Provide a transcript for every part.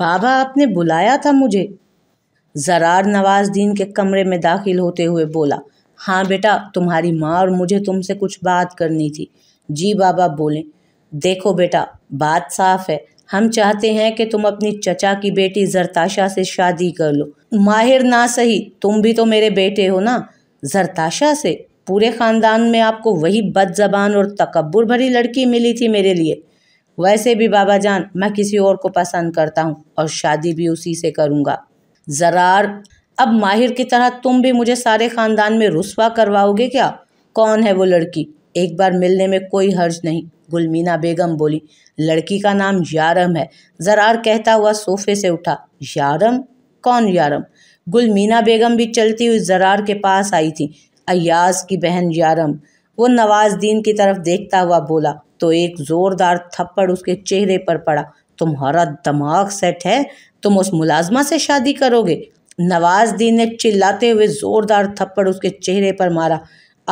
बाबा आपने बुलाया था मुझे जरार नवाजुद्दीन के कमरे में दाखिल होते हुए बोला हाँ बेटा तुम्हारी माँ और मुझे तुमसे कुछ बात करनी थी जी बाबा बोले देखो बेटा बात साफ है हम चाहते हैं कि तुम अपनी चचा की बेटी जरताशा से शादी कर लो माहिर ना सही तुम भी तो मेरे बेटे हो ना जरताशा से पूरे ख़ानदान में आपको वही बदजबान और तकबर भरी लड़की मिली थी मेरे लिए वैसे भी बाबा जान मैं किसी और को पसंद करता हूँ और शादी भी उसी से करूँगा ज़रार अब माहिर की तरह तुम भी मुझे सारे ख़ानदान में रुसवा करवाओगे क्या कौन है वो लड़की एक बार मिलने में कोई हर्ज नहीं गुलमीना बेगम बोली लड़की का नाम यारम है ज़रार कहता हुआ सोफे से उठा यारम कौन यारम गुलमीना बेगम भी चलती हुई ज़रार के पास आई थी अयाज की बहन यारम वो नवाजुद्दीन की तरफ देखता हुआ बोला तो एक ज़ोरदार थप्पड़ उसके चेहरे पर पड़ा तुम्हारा दिमाग सेट है तुम उस मुलाजमा से शादी करोगे नवाजुद्दीन ने चिल्लाते हुए ज़ोरदार थप्पड़ उसके चेहरे पर मारा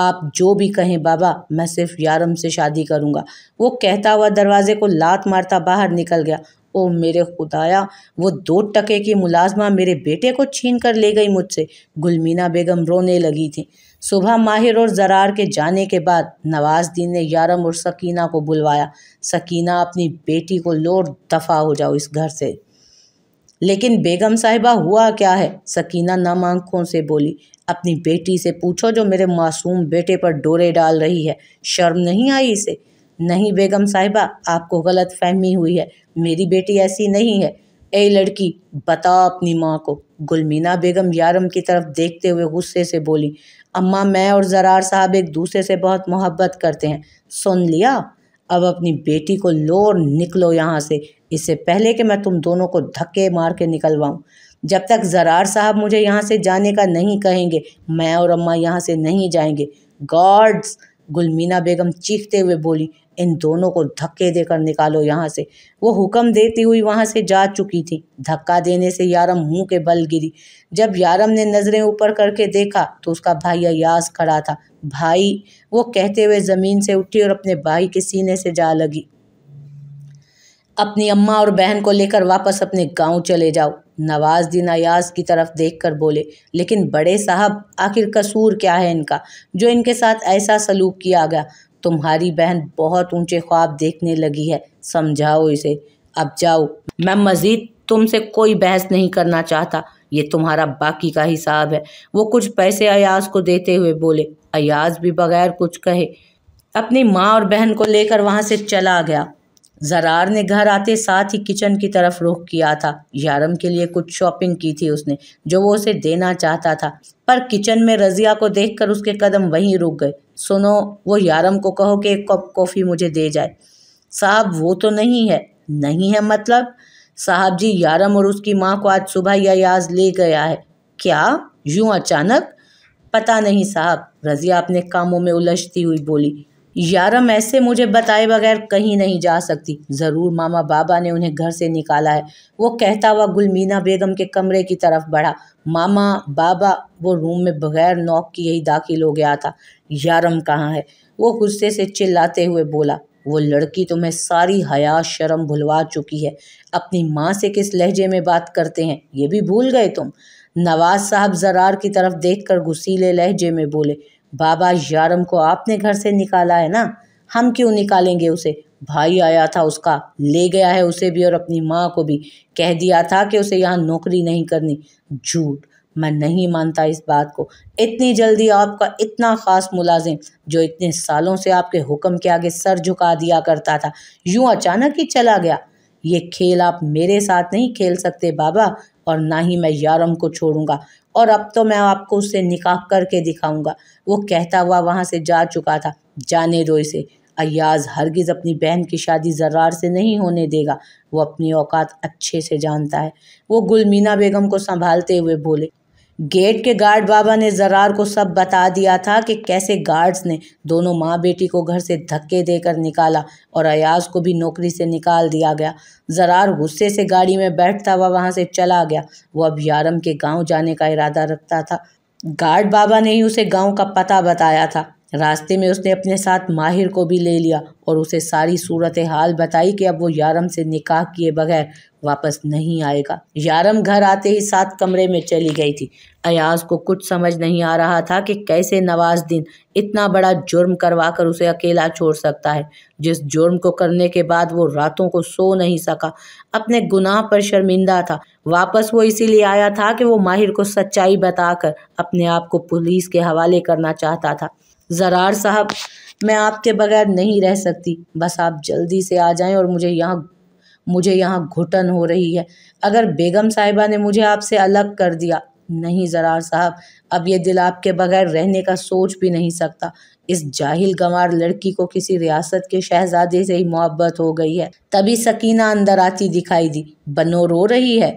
आप जो भी कहें बाबा मैं सिर्फ यारम से शादी करूंगा वो कहता हुआ दरवाजे को लात मारता बाहर निकल गया ओ मेरे खुदाया वो दो टके की मुलाजमा मेरे बेटे को छीन कर ले गई मुझसे गुलमीना बेगम रोने लगी थी सुबह माहिर और जरार के जाने के बाद नवाजुद्दीन ने यारम और सकीना को बुलवाया सकीना अपनी बेटी को लोर दफ़ा हो जाओ इस घर से लेकिन बेगम साहिबा हुआ क्या है सकीना नम आंखों से बोली अपनी बेटी से पूछो जो मेरे मासूम बेटे पर डोरे डाल रही है शर्म नहीं आई इसे नहीं बेगम साहिबा आपको गलत फहमी हुई है मेरी बेटी ऐसी नहीं है ए लड़की बताओ अपनी माँ को गुलमीना बेगम यारम की तरफ देखते हुए गुस्से से बोली अम्मा मैं और ज़रार साहब एक दूसरे से बहुत मोहब्बत करते हैं सुन लिया अब अपनी बेटी को लो और निकलो यहाँ से इससे पहले कि मैं तुम दोनों को धक्के मार के निकलवाऊँ जब तक ज़रार साहब मुझे यहाँ से जाने का नहीं कहेंगे मैं और अम्मा यहाँ से नहीं जाएंगे गॉड्स गुलमीना बेगम चीखते हुए बोली इन दोनों को धक्के देकर निकालो यहाँ से वो हुक्म देती हुई वहाँ से जा चुकी थी धक्का देने से यारम मुंह के बल गिरी जब यारम ने नज़रें ऊपर करके देखा तो उसका भाई अयास खड़ा था भाई वो कहते हुए ज़मीन से उठी और अपने भाई के सीने से जा लगी अपनी अम्मा और बहन को लेकर वापस अपने गांव चले जाओ नवाज दिन अयास की तरफ देखकर बोले लेकिन बड़े साहब आखिर कसूर क्या है इनका जो इनके साथ ऐसा सलूक किया गया तुम्हारी बहन बहुत ऊंचे ख्वाब देखने लगी है समझाओ इसे अब जाओ मैं मज़ीद तुमसे कोई बहस नहीं करना चाहता ये तुम्हारा बाकी का हिसाब है वो कुछ पैसे अयाज को देते हुए बोले अयाज भी बगैर कुछ कहे अपनी माँ और बहन को लेकर वहाँ से चला गया जरार ने घर आते साथ ही किचन की तरफ रुख किया था यारम के लिए कुछ शॉपिंग की थी उसने जो वो उसे देना चाहता था पर किचन में रजिया को देखकर उसके कदम वहीं रुक गए सुनो वो यारम को कहो कि एक कप कॉफ़ी मुझे दे जाए साहब वो तो नहीं है नहीं है मतलब साहब जी यारम और उसकी माँ को आज सुबह याज ले गया है क्या यूं अचानक पता नहीं साहब रजिया अपने कामों में उलझती हुई बोली यारम ऐसे मुझे बताए बगैर कहीं नहीं जा सकती ज़रूर मामा बाबा ने उन्हें घर से निकाला है वो कहता हुआ गुलमीना बेगम के कमरे की तरफ बढ़ा मामा बाबा वो रूम में बगैर नौक की यही दाखिल हो गया था यारम कहाँ है वो गुस्से से चिल्लाते हुए बोला वो लड़की तुम्हें सारी हया शर्म भुलवा चुकी है अपनी माँ से किस लहजे में बात करते हैं ये भी भूल गए तुम नवाज साहब जरार की तरफ देखकर गुस्सीले लहजे में बोले बाबा यारम को आपने घर से निकाला है ना हम क्यों निकालेंगे उसे भाई आया था उसका ले गया है उसे भी और अपनी माँ को भी कह दिया था कि उसे यहाँ नौकरी नहीं करनी झूठ मैं नहीं मानता इस बात को इतनी जल्दी आपका इतना ख़ास मुलाजिम जो इतने सालों से आपके हुक्म के आगे सर झुका दिया करता था यूं अचानक ही चला गया ये खेल आप मेरे साथ नहीं खेल सकते बाबा और ना ही मैं यारम को छोड़ूंगा और अब तो मैं आपको उससे निकाह करके दिखाऊंगा वो कहता हुआ वहाँ से जा चुका था जाने दो इसे अयाज हरगिज़ अपनी बहन की शादी जर्रार से नहीं होने देगा वो अपनी औकात अच्छे से जानता है वो गुलमीना बेगम को संभालते हुए बोले गेट के गार्ड बाबा ने जरार को सब बता दिया था कि कैसे गार्ड्स ने दोनों माँ बेटी को घर से धक्के देकर निकाला और अयाज को भी नौकरी से निकाल दिया गया जरार गुस्से से गाड़ी में बैठता हुआ वहाँ से चला गया वह अब यारम के गांव जाने का इरादा रखता था गार्ड बाबा ने ही उसे गांव का पता बताया था रास्ते में उसने अपने साथ माहिर को भी ले लिया और उसे सारी सूरत हाल बताई कि अब वो यारम से निकाह किए बगैर वापस नहीं आएगा यारम घर आते ही सात कमरे में चली गई थी अयाज को कुछ समझ नहीं आ रहा था कि कैसे नवाज दिन इतना बड़ा जुर्म करवा कर उसे अकेला छोड़ सकता है जिस जुर्म को करने के बाद वो रातों को सो नहीं सका अपने गुनाह पर शर्मिंदा था वापस वो इसीलिए आया था कि वो माहिर को सच्चाई बताकर अपने आप को पुलिस के हवाले करना चाहता था ज़रार साहब मैं आपके बगैर नहीं रह सकती बस आप जल्दी से आ जाएं और मुझे यहाँ मुझे यहाँ घुटन हो रही है अगर बेगम साहिबा ने मुझे आपसे अलग कर दिया नहीं ज़रार साहब अब ये दिल आपके बगैर रहने का सोच भी नहीं सकता इस जाहिल गंवार लड़की को किसी रियासत के शहजादे से ही मोहब्बत हो गई है तभी सकीना अंदर आती दिखाई दी बनो रो रही है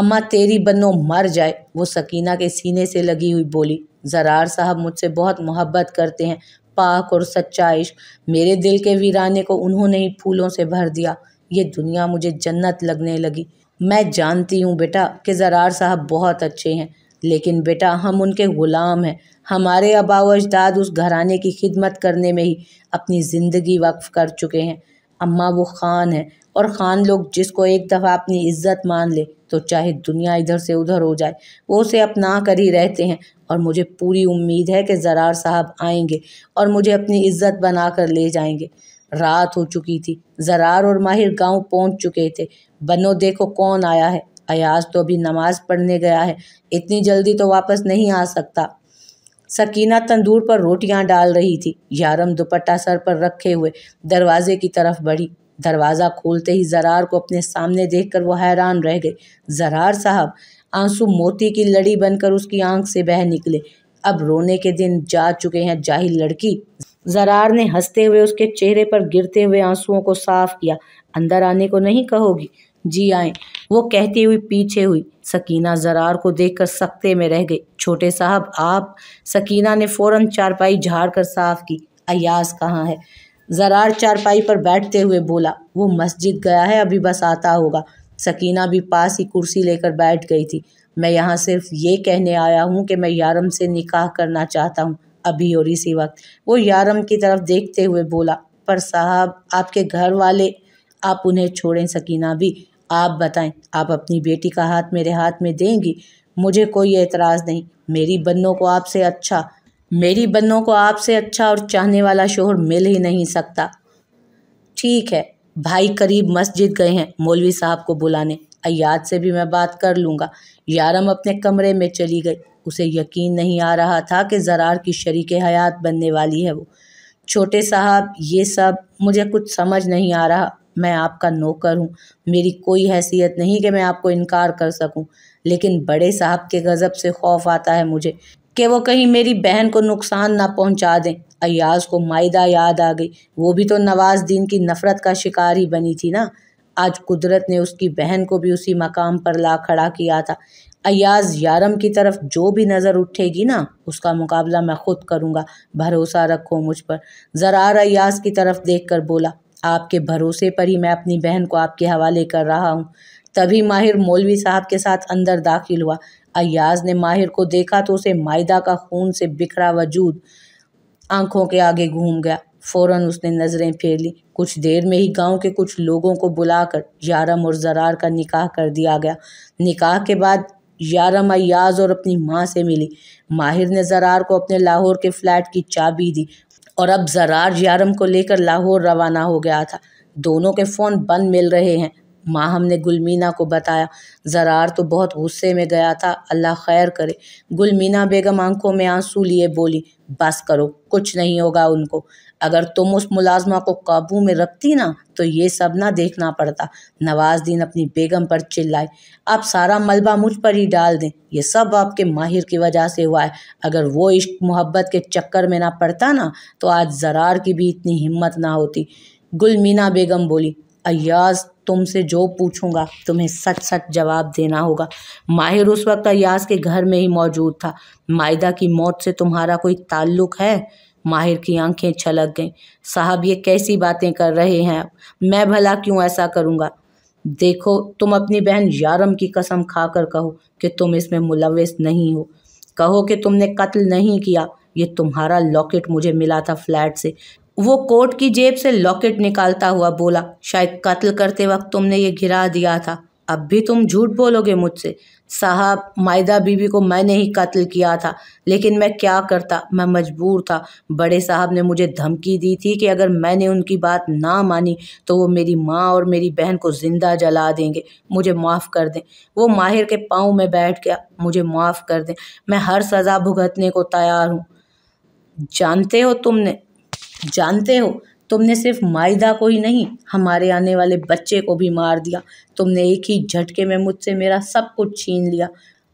अम्मा तेरी बनो मर जाए वो सकीना के सीने से लगी हुई बोली ज़रार साहब मुझसे बहुत मोहब्बत करते हैं पाक और सच्चा इश्क मेरे दिल के वीराने को उन्होंने ही फूलों से भर दिया ये दुनिया मुझे जन्नत लगने लगी मैं जानती हूँ बेटा कि ज़रार साहब बहुत अच्छे हैं लेकिन बेटा हम उनके ग़ुलाम हैं हमारे अबाव अजदाद उस घराने की खिदमत करने में ही अपनी ज़िंदगी वक्फ कर चुके हैं अम्मा वो ख़ान हैं और ख़ान लोग जिसको एक दफ़ा अपनी इज्जत मान ले तो चाहे दुनिया इधर से उधर हो जाए वो उसे अपना कर ही रहते हैं और मुझे पूरी उम्मीद है कि ज़रार साहब आएंगे और मुझे अपनी इज्जत बना कर ले जाएंगे रात हो चुकी थी ज़रार और माहिर गांव पहुंच चुके थे बनो देखो कौन आया है अयाज तो अभी नमाज पढ़ने गया है इतनी जल्दी तो वापस नहीं आ सकता सकीना तंदूर पर रोटियां डाल रही थी यारम दुपट्टा सर पर रखे हुए दरवाजे की तरफ बढ़ी दरवाज़ा खोलते ही जरार को अपने सामने देखकर वो हैरान रह गए जरार साहब आंसू मोती की लड़ी बनकर उसकी आंख से बह निकले अब रोने के दिन जा चुके हैं जाहिल लड़की जरार ने हंसते हुए उसके चेहरे पर गिरते हुए आंसुओं को साफ किया अंदर आने को नहीं कहोगी जी आए वो कहती हुई पीछे हुई सकीना जरार को देखकर सख्ते में रह गई छोटे साहब आप सकीना ने फौरन चारपाई झाड़ कर साफ की अयास कहाँ है जरार चारपाई पर बैठते हुए बोला वो मस्जिद गया है अभी बस आता होगा सकीना भी पास ही कुर्सी लेकर बैठ गई थी मैं यहाँ सिर्फ ये कहने आया हूँ कि मैं यारम से निकाह करना चाहता हूँ अभी और इसी वक्त वो यारम की तरफ देखते हुए बोला पर साहब आपके घर वाले आप उन्हें छोड़ें सकीना भी आप बताएं आप अपनी बेटी का हाथ मेरे हाथ में देंगी मुझे कोई एतराज़ नहीं मेरी बन्नों को आपसे अच्छा मेरी बन्नों को आपसे अच्छा और चाहने वाला शोहर मिल ही नहीं सकता ठीक है भाई करीब मस्जिद गए हैं मौलवी साहब को बुलाने अयाद से भी मैं बात कर लूँगा यारम अपने कमरे में चली गई उसे यकीन नहीं आ रहा था कि जरार की शरीक हयात बनने वाली है वो छोटे साहब ये सब मुझे कुछ समझ नहीं आ रहा मैं आपका नौकर हूँ मेरी कोई हैसियत नहीं कि मैं आपको इनकार कर सकूँ लेकिन बड़े साहब के गज़ब से खौफ आता है मुझे कि वो कहीं मेरी बहन को नुकसान ना पहुंचा दें अयाज को मायदा याद आ गई वो भी तो नवाजुद्दीन की नफ़रत का शिकार ही बनी थी ना आज कुदरत ने उसकी बहन को भी उसी मकाम पर ला खड़ा किया था अयाज यारम की तरफ जो भी नज़र उठेगी ना उसका मुकाबला मैं खुद करूँगा भरोसा रखो मुझ पर ज़रार अयाज की तरफ देख कर बोला आपके भरोसे पर ही मैं अपनी बहन को आपके हवाले कर रहा हूँ तभी माहिर मौलवी साहब के साथ अंदर दाखिल हुआ अयाज ने माहिर को देखा तो उसे मायदा का खून से बिखरा वजूद आंखों के आगे घूम गया फौरन उसने नज़रें फेर ली कुछ देर में ही गांव के कुछ लोगों को बुलाकर यारम और जरार का निकाह कर दिया गया निकाह के बाद यारम अयाज और अपनी माँ से मिली माहिर ने जरार को अपने लाहौर के फ्लैट की चाबी दी और अब जरार यारम को लेकर लाहौर रवाना हो गया था दोनों के फ़ोन बंद मिल रहे हैं माँ हमने गुलमीना को बताया ज़रार तो बहुत गुस्से में गया था अल्लाह खैर करे गुलमीना बेगम आंखों में आंसू लिए बोली बस करो कुछ नहीं होगा उनको अगर तुम उस मुलाजमा को काबू में रखती ना तो ये सब ना देखना पड़ता नवाज़दीन अपनी बेगम पर चिल्लाए आप सारा मलबा मुझ पर ही डाल दें ये सब आपके माहिर की वजह से हुआ है अगर वो इश्क मोहब्बत के चक्कर में ना पड़ता ना तो आज ज़रार की भी इतनी हिम्मत ना होती गुलमीना बेगम बोली अयाज तुमसे जो पूछूंगा तुम्हें सच सच जवाब देना होगा माहिर उस वक्त अयाज के घर में ही मौजूद था मायदा की मौत से तुम्हारा कोई ताल्लुक है माहिर की आंखें छलक गईं साहब ये कैसी बातें कर रहे हैं मैं भला क्यों ऐसा करूँगा देखो तुम अपनी बहन यारम की कसम खाकर कहो कि तुम इसमें मुलविस नहीं हो कहो कि तुमने कत्ल नहीं किया ये तुम्हारा लॉकेट मुझे मिला था फ्लैट से वो कोट की जेब से लॉकेट निकालता हुआ बोला शायद कत्ल करते वक्त तुमने ये घिरा दिया था अब भी तुम झूठ बोलोगे मुझसे साहब मायदा बीबी को मैंने ही कत्ल किया था लेकिन मैं क्या करता मैं मजबूर था बड़े साहब ने मुझे धमकी दी थी कि अगर मैंने उनकी बात ना मानी तो वो मेरी माँ और मेरी बहन को ज़िंदा जला देंगे मुझे माफ़ कर दें वो माहिर के पाँव में बैठ गया मुझे माफ़ कर दें मैं हर सज़ा भुगतने को तैयार हूँ जानते हो तुमने जानते हो तुमने सिर्फ मायदा को ही नहीं हमारे आने वाले बच्चे को भी मार दिया तुमने एक ही झटके में मुझसे मेरा सब कुछ छीन लिया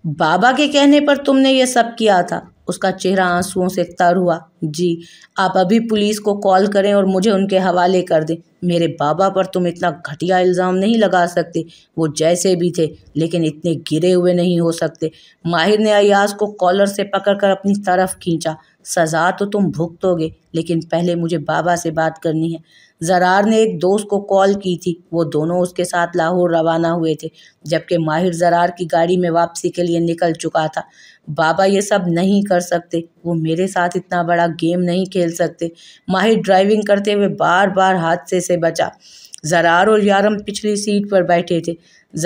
बाबा के कहने पर तुमने ये सब किया था उसका चेहरा आंसुओं से तर हुआ जी आप अभी पुलिस को कॉल करें और मुझे उनके हवाले कर दें मेरे बाबा पर तुम इतना घटिया इल्ज़ाम नहीं लगा सकते वो जैसे भी थे लेकिन इतने गिरे हुए नहीं हो सकते माहिर ने अयाज को कॉलर से पकड़कर अपनी तरफ खींचा सज़ा तो तुम भुगतोगे लेकिन पहले मुझे बाबा से बात करनी है जरार ने एक दोस्त को कॉल की थी वो दोनों उसके साथ लाहौर रवाना हुए थे जबकि माहिर जरार की गाड़ी में वापसी के लिए निकल चुका था बाबा ये सब नहीं कर सकते वो मेरे साथ इतना बड़ा गेम नहीं खेल सकते माहिर ड्राइविंग करते हुए बार बार हादसे से बचा जरार और यारम पिछली सीट पर बैठे थे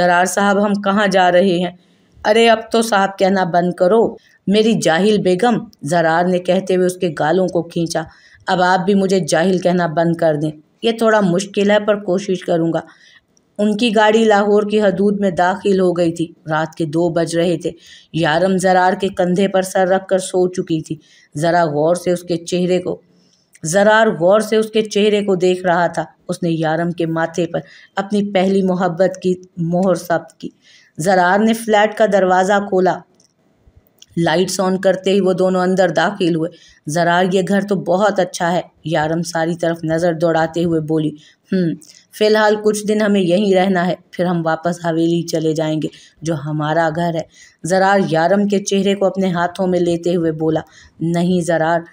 जरार साहब हम कहाँ जा रहे हैं अरे अब तो साहब कहना बंद करो मेरी जाहिल बेगम जरार ने कहते हुए उसके गालों को खींचा अब आप भी मुझे जाहिल कहना बंद कर दें यह थोड़ा मुश्किल है पर कोशिश करूँगा उनकी गाड़ी लाहौर की हदूद में दाखिल हो गई थी रात के दो बज रहे थे यारम जरार के कंधे पर सर रख कर सो चुकी थी ज़रा गौर से उसके चेहरे को जरार गौर से उसके चेहरे को देख रहा था उसने यारम के माथे पर अपनी पहली मोहब्बत की मोहर सब की जरार ने फ्लैट का दरवाज़ा खोला लाइट्स ऑन करते ही वो दोनों अंदर दाखिल हुए जरार ये घर तो बहुत अच्छा है यारम सारी तरफ नज़र दौड़ाते हुए बोली हम्म, फ़िलहाल कुछ दिन हमें यहीं रहना है फिर हम वापस हवेली चले जाएंगे जो हमारा घर है जरार यारम के चेहरे को अपने हाथों में लेते हुए बोला नहीं जरार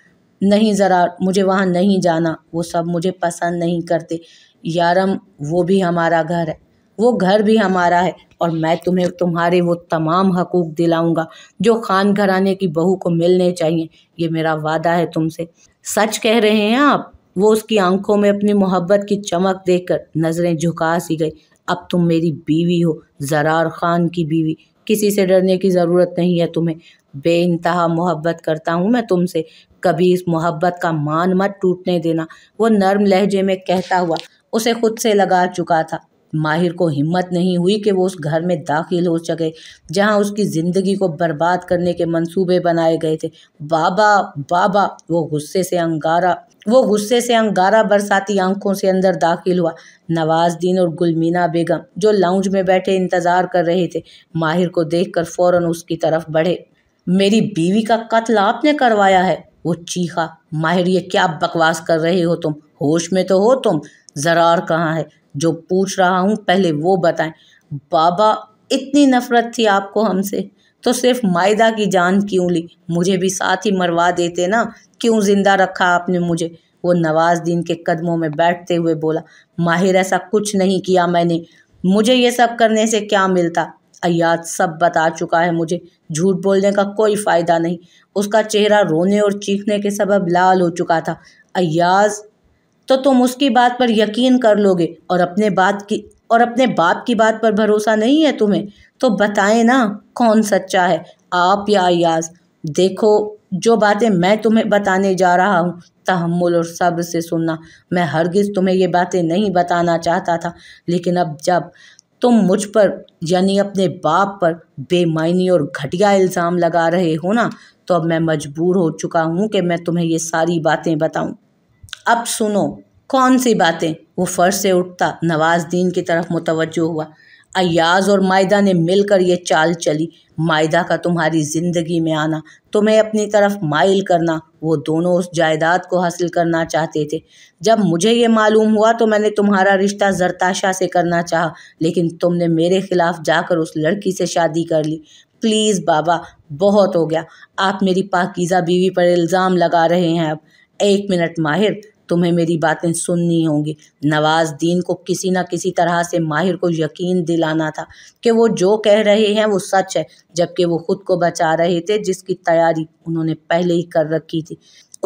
नहीं जरार मुझे वहाँ नहीं जाना वो सब मुझे पसंद नहीं करते यारम वो भी हमारा घर है वो घर भी हमारा है और मैं तुम्हें तुम्हारे वो तमाम हकूक़ दिलाऊंगा जो खान घराने की बहू को मिलने चाहिए ये मेरा वादा है तुमसे सच कह रहे हैं आप वो उसकी आंखों में अपनी मोहब्बत की चमक देखकर नज़रें झुका सी गई अब तुम मेरी बीवी हो ज़रार ख़ान की बीवी किसी से डरने की ज़रूरत नहीं है तुम्हें बे इंतहा मोहब्बत करता हूँ मैं तुमसे कभी इस मोहब्बत का मान मत टूटने देना वो नर्म लहजे में कहता हुआ उसे खुद से लगा चुका था माहिर को हिम्मत नहीं हुई कि वो उस घर में दाखिल हो सके जहां उसकी ज़िंदगी को बर्बाद करने के मंसूबे बनाए गए थे बाबा बाबा वो गुस्से से अंगारा वो गुस्से से अंगारा बरसाती आंखों से अंदर दाखिल हुआ नवाजदीन और गुलमीना बेगम जो लाउंज में बैठे इंतज़ार कर रहे थे माहिर को देखकर फौरन उसकी तरफ बढ़े मेरी बीवी का कत्ल आपने करवाया है वो चीखा माहिर ये क्या बकवास कर रहे हो तुम होश में तो हो तुम जरा और कहाँ है जो पूछ रहा हूँ पहले वो बताएं बाबा इतनी नफ़रत थी आपको हमसे तो सिर्फ मायदा की जान क्यों ली मुझे भी साथ ही मरवा देते ना क्यों ज़िंदा रखा आपने मुझे वो नवाज दीन के कदमों में बैठते हुए बोला माहिर ऐसा कुछ नहीं किया मैंने मुझे ये सब करने से क्या मिलता अयाद सब बता चुका है मुझे झूठ बोलने का कोई फ़ायदा नहीं उसका चेहरा रोने और चीखने के सबब लाल हो चुका था अयाज तो तुम उसकी बात पर यकीन कर लोगे और अपने बात की और अपने बाप की बात पर भरोसा नहीं है तुम्हें तो बताएं ना कौन सच्चा है आप या अयाज देखो जो बातें मैं तुम्हें बताने जा रहा हूँ तहमुल और सब्र से सुनना मैं हरगिज़ तुम्हें ये बातें नहीं बताना चाहता था लेकिन अब जब तुम मुझ पर यानी अपने बाप पर बेमायनी और घटिया इल्ज़ाम लगा रहे हो ना तो अब मैं मजबूर हो चुका हूँ कि मैं तुम्हें ये सारी बातें बताऊँ अब सुनो कौन सी बातें वो फर्श से उठता नवाजुद्दीन की तरफ मुतवज हुआ अयाज और मायदा ने मिलकर यह चाल चली मायदा का तुम्हारी ज़िंदगी में आना तुम्हें अपनी तरफ माइल करना वो दोनों उस जायदाद को हासिल करना चाहते थे जब मुझे ये मालूम हुआ तो मैंने तुम्हारा रिश्ता जरताशा से करना चाहा लेकिन तुमने मेरे ख़िलाफ़ जाकर उस लड़की से शादी कर ली प्लीज़ बाबा बहुत हो गया आप मेरी पाकिज़ा बीवी पर इल्ज़ाम लगा रहे हैं अब एक मिनट माहिर तुम्हें मेरी बातें सुननी होंगी नवाज दीन को किसी ना किसी तरह से माहिर को यकीन दिलाना था कि वो जो कह रहे हैं वो सच है जबकि वो खुद को बचा रहे थे जिसकी तैयारी उन्होंने पहले ही कर रखी थी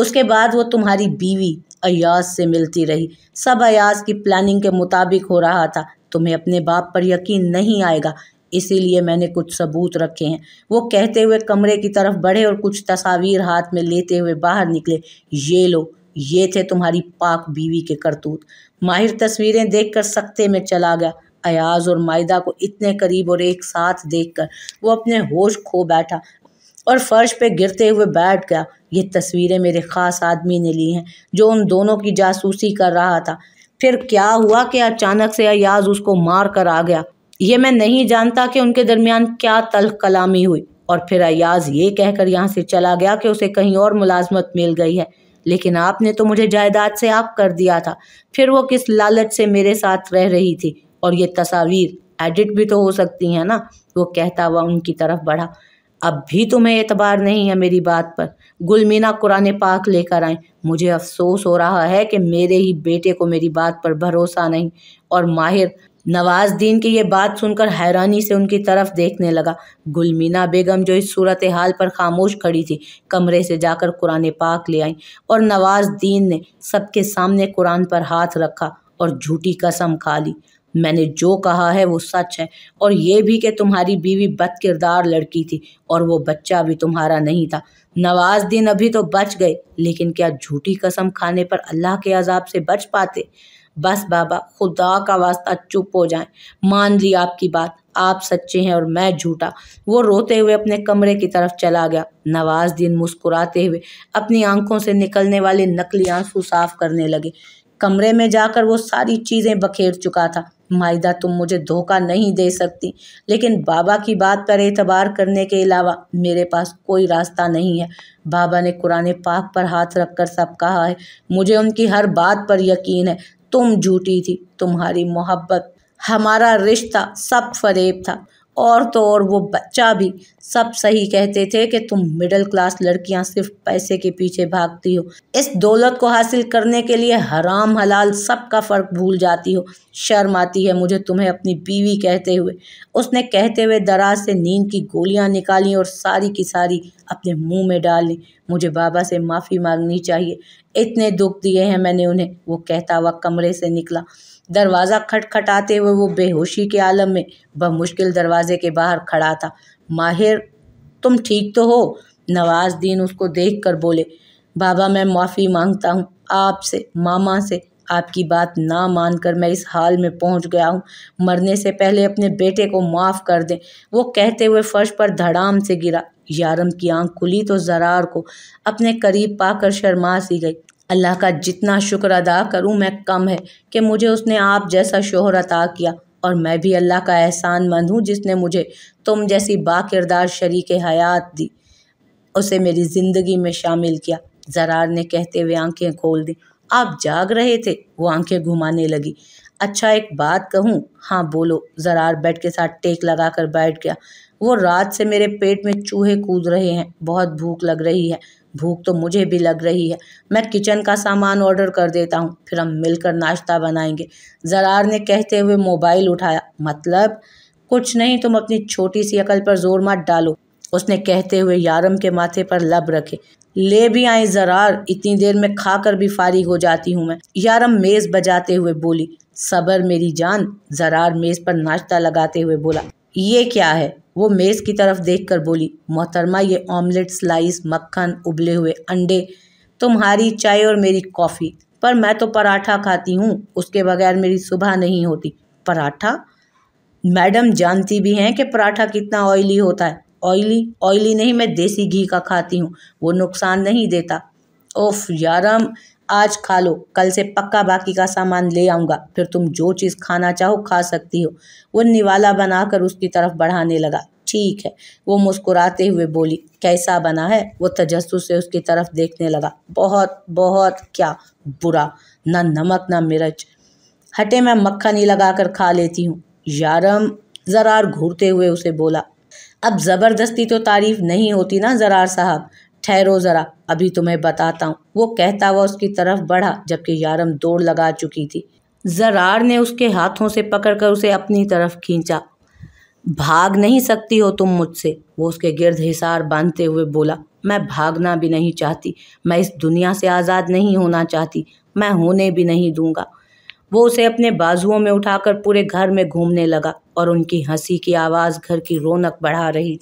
उसके बाद वो तुम्हारी बीवी अयाज से मिलती रही सब अयाज की प्लानिंग के मुताबिक हो रहा था तुम्हें अपने बाप पर यकीन नहीं आएगा इसीलिए मैंने कुछ सबूत रखे हैं वो कहते हुए कमरे की तरफ बढ़े और कुछ तस्वीर हाथ में लेते हुए बाहर निकले ये लो ये थे तुम्हारी पाक बीवी के करतूत माहिर तस्वीरें देखकर सख्ते में चला गया अयाज और मायदा को इतने करीब और एक साथ देखकर वो अपने होश खो बैठा और फर्श पे गिरते हुए बैठ गया ये तस्वीरें मेरे ख़ास आदमी ने ली हैं जो उन दोनों की जासूसी कर रहा था फिर क्या हुआ कि अचानक से अयाज उसको मार कर आ गया ये मैं नहीं जानता कि उनके दरमियान क्या तल्ख कलामी हुई और फिर अयाज ये कहकर यहाँ से चला गया कि उसे कहीं और मुलाजमत मिल गई है लेकिन आपने तो मुझे जायदाद से आप कर दिया था फिर वो किस लालच से मेरे साथ रह रही थी और ये तस्वीर एडिट भी तो हो सकती है ना वो कहता हुआ उनकी तरफ बढ़ा अब भी तुम्हें एतबार नहीं है मेरी बात पर गुलमीना कुरान पाक लेकर आए मुझे अफसोस हो रहा है कि मेरे ही बेटे को मेरी बात पर भरोसा नहीं और माहिर नवाज़ुद्दीन की ये बात सुनकर हैरानी से उनकी तरफ देखने लगा गुलमीना बेगम जो इस सूरत हाल पर खामोश खड़ी थी कमरे से जाकर कुरान पाक ले आई और नवाज़ुद्दीन ने सबके सामने कुरान पर हाथ रखा और झूठी कसम खा ली मैंने जो कहा है वो सच है और ये भी कि तुम्हारी बीवी बद किरदार लड़की थी और वो बच्चा भी तुम्हारा नहीं था नवाज़ुद्दीन अभी तो बच गए लेकिन क्या झूठी कसम खाने पर अल्लाह के अजाब से बच पाते बस बाबा खुदा का वास्ता चुप हो जाए मान ली आपकी बात आप सच्चे हैं और मैं झूठा वो रोते हुए अपने कमरे की तरफ चला गया नवाज दिन मुस्कुराते हुए अपनी आंखों से निकलने वाले नकली आंसू साफ करने लगे कमरे में जाकर वो सारी चीज़ें बखेर चुका था मायदा तुम मुझे धोखा नहीं दे सकती लेकिन बाबा की बात पर एतबार करने के अलावा मेरे पास कोई रास्ता नहीं है बाबा ने कुरान पाक पर हाथ रख कर सब कहा है मुझे उनकी हर बात पर यकीन है तुम झूठी थी तुम्हारी मोहब्बत हमारा रिश्ता सब फरेब था और तो और वो बच्चा भी सब सही कहते थे कि तुम मिडिल क्लास लड़कियां सिर्फ पैसे के पीछे भागती हो इस दौलत को हासिल करने के लिए हराम हलाल सब का फ़र्क भूल जाती हो शर्म आती है मुझे तुम्हें अपनी बीवी कहते हुए उसने कहते हुए दराज से नींद की गोलियां निकाली और सारी की सारी अपने मुंह में डाल ली मुझे बाबा से माफ़ी मांगनी चाहिए इतने दुख दिए हैं मैंने उन्हें वो कहता हुआ कमरे से निकला दरवाज़ा खटखटाते हुए वो बेहोशी के आलम में बमुश्किल दरवाजे के बाहर खड़ा था माहिर तुम ठीक तो हो दीन उसको देख कर बोले बाबा मैं माफ़ी मांगता हूँ आपसे मामा से आपकी बात ना मानकर मैं इस हाल में पहुंच गया हूं मरने से पहले अपने बेटे को माफ़ कर दें वो कहते हुए फर्श पर धड़ाम से गिरा यारम की आंख खुली तो जरार को अपने करीब पाकर शर्मा सी गई अल्लाह का जितना शुक्र अदा करूँ मैं कम है कि मुझे उसने आप जैसा शोहर अता किया और मैं भी अल्लाह का एहसान मंद हूँ जिसने मुझे तुम जैसी बाकिरदार शरीक हयात दी उसे मेरी ज़िंदगी में शामिल किया जरार ने कहते हुए आंखें खोल दी आप जाग रहे थे वो आंखें घुमाने लगी अच्छा एक बात कहूँ हाँ बोलो जरार बेड के साथ टेक लगा कर बैठ गया वो रात से मेरे पेट में चूहे कूद रहे हैं बहुत भूख लग रही है भूख तो मुझे भी लग रही है मैं किचन का सामान ऑर्डर कर देता हूँ फिर हम मिलकर नाश्ता बनाएंगे जरार ने कहते हुए मोबाइल उठाया मतलब कुछ नहीं तुम अपनी छोटी सी अकल पर जोर मत डालो उसने कहते हुए यारम के माथे पर लब रखे ले भी आई जरार इतनी देर में खाकर भी फारिग हो जाती हूँ मैं यारम मेज़ बजाते हुए बोली सबर मेरी जान जरार मेज़ पर नाश्ता लगाते हुए बोला ये क्या है वो मेज़ की तरफ देख कर बोली मोहतरमा ये ऑमलेट स्लाइस मक्खन उबले हुए अंडे तुम्हारी चाय और मेरी कॉफ़ी पर मैं तो पराठा खाती हूँ उसके बगैर मेरी सुबह नहीं होती पराठा मैडम जानती भी हैं कि पराठा कितना ऑयली होता है ऑयली ऑयली नहीं मैं देसी घी का खाती हूँ वो नुकसान नहीं देता ओफ यारम आज खा लो कल से पक्का बाकी का सामान ले आऊँगा फिर तुम जो चीज़ खाना चाहो खा सकती हो वो निवाला बनाकर उसकी तरफ बढ़ाने लगा ठीक है वो मुस्कुराते हुए बोली कैसा बना है वो तजस्सु से उसकी तरफ देखने लगा बहुत बहुत क्या बुरा ना नमक ना मिर्च हटे मैं मक्खन ही लगा कर खा लेती हूँ यारम जरार घूरते हुए उसे बोला अब ज़बरदस्ती तो तारीफ नहीं होती ना जरार साहब ठहरो ज़रा अभी तुम्हें बताता हूँ वो कहता हुआ उसकी तरफ बढ़ा जबकि यारम दौड़ लगा चुकी थी जरार ने उसके हाथों से पकड़कर उसे अपनी तरफ खींचा भाग नहीं सकती हो तुम मुझसे वो उसके गिर्द हिसार बांधते हुए बोला मैं भागना भी नहीं चाहती मैं इस दुनिया से आज़ाद नहीं होना चाहती मैं होने भी नहीं दूंगा वो उसे अपने बाजुओं में उठाकर पूरे घर में घूमने लगा और उनकी हंसी की आवाज़ घर की रौनक बढ़ा रही थी